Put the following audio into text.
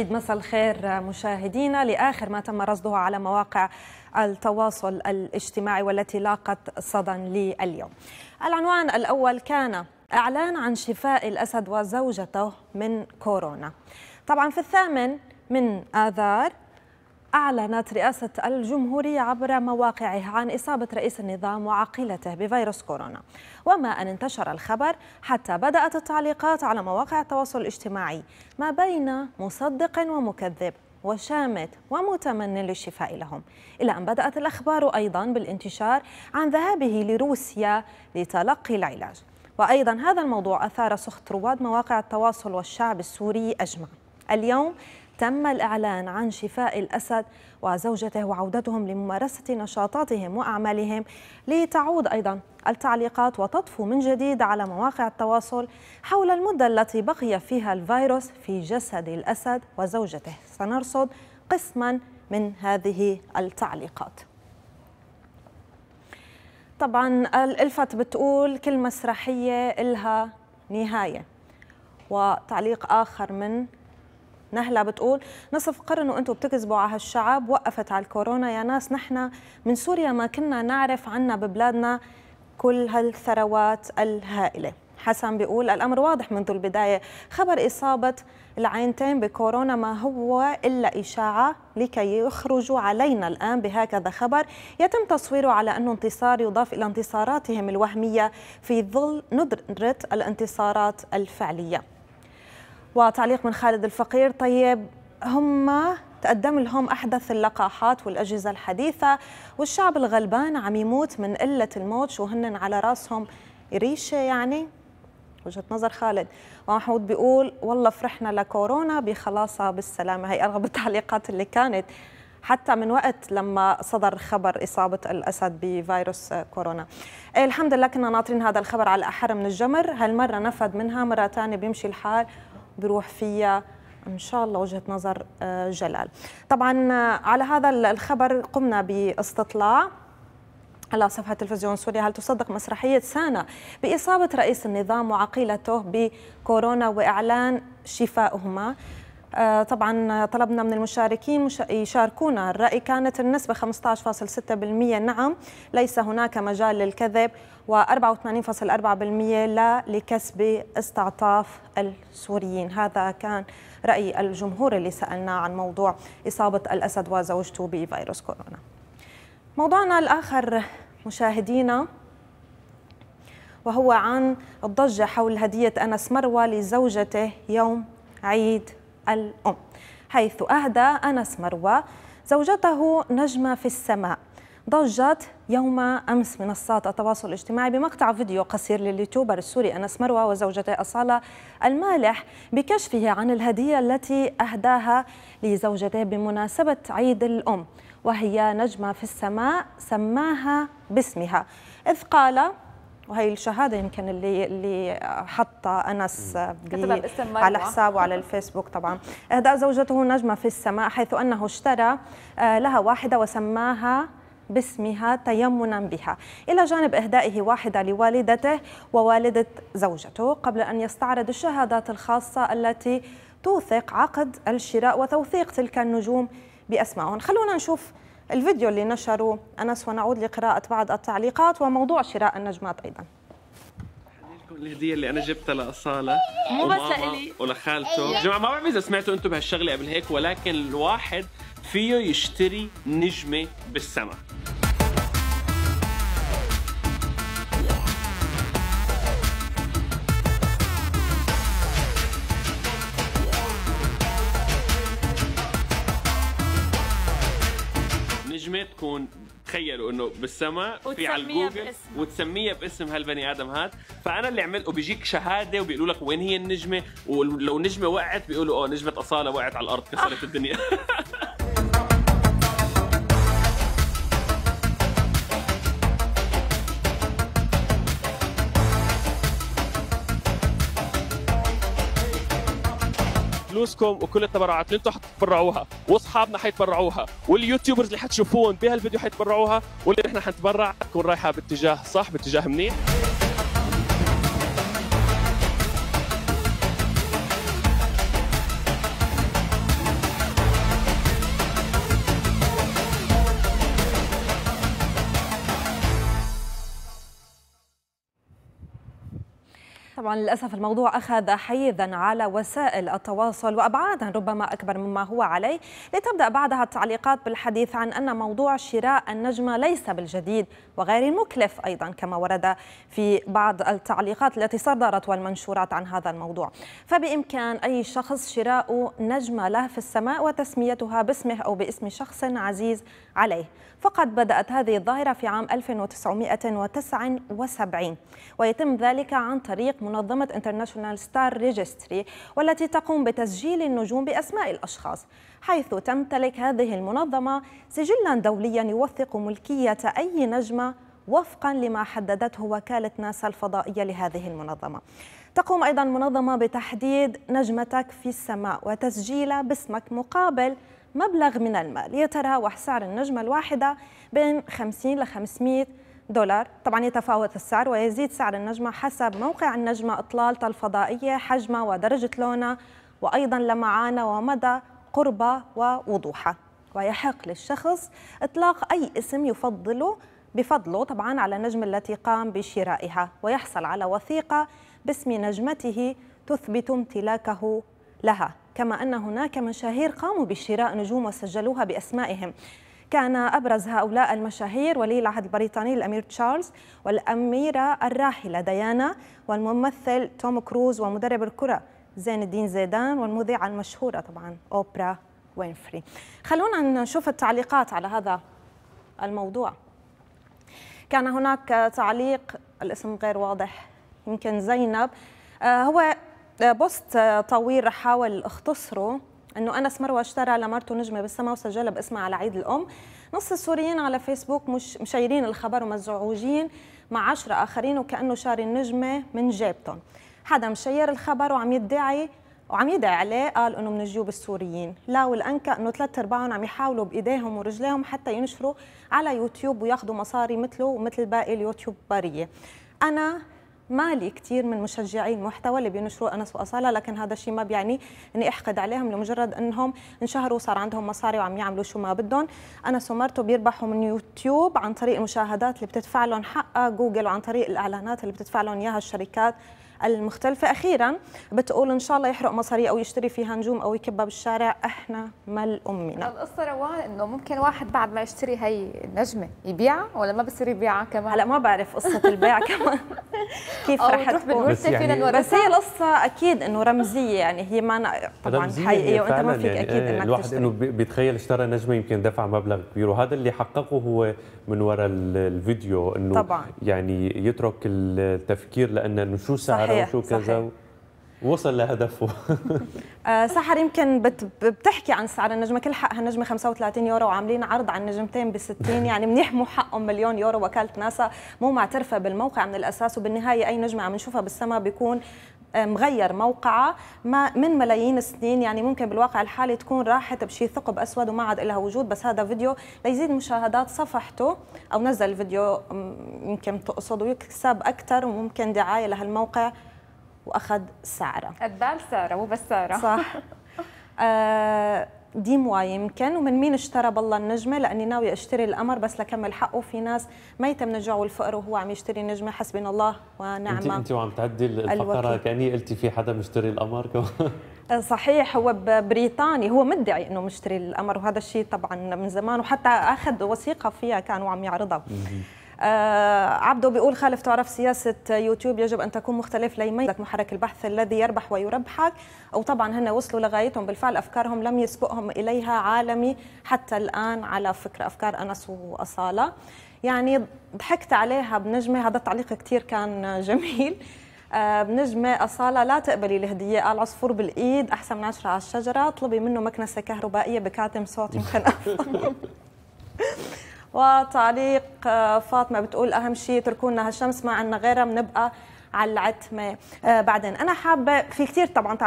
مساء الخير مشاهدينا لآخر ما تم رصده على مواقع التواصل الاجتماعي والتي لاقت صدى لليوم العنوان الأول كان إعلان عن شفاء الأسد وزوجته من كورونا طبعا في الثامن من آذار أعلنت رئاسة الجمهورية عبر مواقعها عن إصابة رئيس النظام وعقيلته بفيروس كورونا وما أن انتشر الخبر حتى بدأت التعليقات على مواقع التواصل الاجتماعي ما بين مصدق ومكذب وشامت ومتمن للشفاء لهم إلى أن بدأت الأخبار أيضا بالانتشار عن ذهابه لروسيا لتلقي العلاج وأيضا هذا الموضوع أثار سخط رواد مواقع التواصل والشعب السوري أجمع اليوم تم الإعلان عن شفاء الأسد وزوجته وعودتهم لممارسة نشاطاتهم وأعمالهم لتعود أيضا التعليقات وتطفو من جديد على مواقع التواصل حول المدة التي بقي فيها الفيروس في جسد الأسد وزوجته سنرصد قسما من هذه التعليقات طبعا الالفت بتقول كل مسرحيه الها نهايه وتعليق اخر من نهلة بتقول نصف قرن وانتم بتكذبوا على هالشعب وقفت على الكورونا يا ناس نحن من سوريا ما كنا نعرف عنا ببلادنا كل هالثروات الهائلة حسن بيقول الأمر واضح منذ البداية خبر إصابة العينتين بكورونا ما هو إلا إشاعة لكي يخرجوا علينا الآن بهكذا خبر يتم تصويره على أنه انتصار يضاف إلى انتصاراتهم الوهمية في ظل ندرة الانتصارات الفعلية وتعليق من خالد الفقير طيب هم تقدم لهم أحدث اللقاحات والأجهزة الحديثة والشعب الغلبان عم يموت من قلة الموت شو هن على راسهم ريشة يعني وجهة نظر خالد ومحمود بيقول والله فرحنا لكورونا بخلاصها بالسلامة هي اغلب التعليقات اللي كانت حتى من وقت لما صدر خبر إصابة الأسد بفيروس كورونا إيه، الحمد لله كنا ناطرين هذا الخبر على أحر من الجمر هالمرة نفد منها مرة ثانية بيمشي الحال بروح فيها ان شاء الله وجهه نظر آه، جلال طبعا آه، على هذا الخبر قمنا باستطلاع على صفحة تلفزيون سوريا هل تصدق مسرحية سانا بإصابة رئيس النظام وعقيلته بكورونا وإعلان شفائهما آه، طبعا طلبنا من المشاركين يشاركونا الرأي كانت النسبة 15.6% نعم ليس هناك مجال للكذب و84.4% لا لكسب استعطاف السوريين هذا كان رأي الجمهور اللي سألناه عن موضوع إصابة الأسد وزوجته بفيروس كورونا موضوعنا الآخر مشاهدينا وهو عن الضجة حول هدية أنس مروى لزوجته يوم عيد الأم حيث أهدى أنس مروى زوجته نجمة في السماء ضجت يوم أمس منصات التواصل الاجتماعي بمقطع فيديو قصير لليوتيوبر السوري أنس مروى وزوجته أصالة المالح بكشفه عن الهدية التي أهداها لزوجته بمناسبة عيد الأم وهي نجمة في السماء سماها باسمها إذ قال وهي الشهاده يمكن اللي اللي حطها انس على حسابه على الفيسبوك طبعا اهداء زوجته نجمه في السماء حيث انه اشترى آه، لها واحده وسماها باسمها تيمنا بها إلى جانب إهدائه واحدة لوالدته ووالدة زوجته قبل أن يستعرض الشهادات الخاصة التي توثق عقد الشراء وتوثيق تلك النجوم بأسمائهم خلونا نشوف الفيديو اللي نشره أنس ونعود لقراءة بعض التعليقات وموضوع شراء النجمات أيضا الهدية اللي أنا جبتها لأصالة مو بس لإلي ولخالته يا إيه. جماعة ما بعرف إذا سمعتوا أنتم بهالشغلة قبل هيك ولكن الواحد فيه يشتري نجمة بالسماء يكون تخيلوا انه بالسماء في على الجوجل وتسميها باسم هالبني ادم هاد فانا اللي عملت وبيجيك شهاده وبيقولوا لك وين هي النجمه ولو نجمه وقعت بيقولوا اه نجمه اصاله وقعت على الارض كسرت الدنيا فلوسكم وكل التبرعات اللي انتم حتتبرعوها واصحابنا حيتبرعوها واليوتيوبرز اللي حتشوفوهم بهالفيديو حيتبرعوها واللي احنا حنتبرع تكون رايحه باتجاه صح باتجاه منيح طبعا للأسف الموضوع أخذ حيزا على وسائل التواصل وأبعادا ربما أكبر مما هو عليه لتبدأ بعدها التعليقات بالحديث عن أن موضوع شراء النجمة ليس بالجديد وغير المكلف أيضا كما ورد في بعض التعليقات التي صدرت والمنشورات عن هذا الموضوع فبإمكان أي شخص شراء نجمة له في السماء وتسميتها باسمه أو باسم شخص عزيز عليه فقد بدأت هذه الظاهرة في عام 1979 ويتم ذلك عن طريق منظمة انترناشونال ستار ريجستري والتي تقوم بتسجيل النجوم بأسماء الأشخاص حيث تمتلك هذه المنظمة سجلا دوليا يوثق ملكية أي نجمة وفقا لما حددته وكالة ناسا الفضائية لهذه المنظمة تقوم أيضا منظمة بتحديد نجمتك في السماء وتسجيلها باسمك مقابل مبلغ من المال يتراوح سعر النجمة الواحدة بين 50 ل 500 دولار طبعا يتفاوت السعر ويزيد سعر النجمة حسب موقع النجمة إطلالة الفضائية حجمها ودرجة لونها وأيضا لمعانها ومدى قربها ووضوحها ويحق للشخص إطلاق أي اسم يفضله بفضله طبعا على النجم التي قام بشرائها ويحصل على وثيقة باسم نجمته تثبت امتلاكه لها كما أن هناك مشاهير قاموا بشراء نجوم وسجلوها بأسمائهم كان أبرز هؤلاء المشاهير ولي العهد البريطاني الأمير تشارلز والأميرة الراحلة ديانا والممثل توم كروز ومدرب الكرة زين الدين زيدان والمذيعة المشهورة طبعا أوبرا وينفري خلونا نشوف التعليقات على هذا الموضوع كان هناك تعليق الاسم غير واضح يمكن زينب آه، هو آه، بوست طويل حاول اختصره انه انس مروه اشترى لمرته نجمه بالسما وسجلها باسمها على عيد الام نص السوريين على فيسبوك مش مشيرين الخبر ومزعوجين مع عشرة اخرين وكانه شاري النجمه من جيبتهم حدا مشير الخبر وعم يدعي وعم يدعي عليه قال انه من جيوب السوريين لا والانكى انه ثلاث ارباعهم عم يحاولوا بايديهم ورجليهم حتى ينشروا على يوتيوب وياخذوا مصاري مثله ومثل باقي اليوتيوب بارية انا مالي كثير من مشجعي المحتوى اللي بينشروا انس واصاله لكن هذا الشيء ما بيعني اني احقد عليهم لمجرد انهم انشهروا وصار عندهم مصاري وعم يعملوا شو ما بدهم انس ومرته بيربحوا من يوتيوب عن طريق المشاهدات اللي بتدفع لهم حقها جوجل وعن طريق الاعلانات اللي بتدفع لهم اياها الشركات المختلفة أخيرا بتقول إن شاء الله يحرق مصاري أو يشتري فيها نجوم أو يكبها بالشارع إحنا مال أمنا القصة روان إنه ممكن واحد بعد ما يشتري هي النجمة يبيعها ولا ما بصير يبيعها كمان هلا ما بعرف قصة البيع كمان كيف رح تكون بس, يعني بس هي القصة أكيد إنه رمزية يعني هي ما طبعا حقيقية وأنت ما فيك يعني أكيد إيه، إنك الواحد تشتري. إنه بيتخيل اشترى نجمة يمكن دفع مبلغ كبير وهذا اللي حققه هو من وراء الفيديو إنه طبعا. يعني يترك التفكير لأنه شو سعر صحيح وشو كذا وصل لهدفه آه، سحر يمكن بت بتحكي عن سعر النجمه كل حقها النجمه 35 يورو وعاملين عرض على النجمتين ب 60 يعني منيح مو حقهم مليون يورو وكاله ناسا مو معترفه بالموقع من الاساس وبالنهايه اي نجمه عم نشوفها بالسماء بيكون مغير موقعها من ملايين السنين يعني ممكن بالواقع الحالي تكون راحت بشي ثقب اسود وما عاد لها وجود بس هذا فيديو ليزيد مشاهدات صفحته او نزل فيديو يمكن تقصد ويكسب اكثر وممكن دعايه لهالموقع واخذ سعره قدام ساره مو بس ساره صح آه ديموا يمكن ومن مين اشترى بالله النجمه لاني ناوي اشتري القمر بس لكمل حقه في ناس ميتة من الجوع والفقر وهو عم يشتري نجمه حسبنا الله ونعم انت انت وعم تعدي الفقره كاني قلتي في حدا مشتري القمر آه، صحيح هو بريطاني هو مدعي انه مشتري القمر وهذا الشيء طبعا من زمان وحتى اخذ وثيقه فيها كانوا عم يعرضها آه، عبده بيقول خالف تعرف سياسة يوتيوب يجب أن تكون مختلف ليميزك محرك البحث الذي يربح ويربحك أو طبعا هن وصلوا لغايتهم بالفعل أفكارهم لم يسبقهم إليها عالمي حتى الآن على فكرة أفكار أنس وأصالة يعني ضحكت عليها بنجمة هذا التعليق كتير كان جميل آه، بنجمة أصالة لا تقبلي الهدية قال عصفور بالإيد أحسن من عشرة على الشجرة طلبي منه مكنسة كهربائية بكاتم صوت يمكن وتعليق آه، فاطمه بتقول اهم شيء تركونا هالشمس ما عندنا غيرها بنبقى على العتمه آه، بعدين انا حابه في كثير طبعا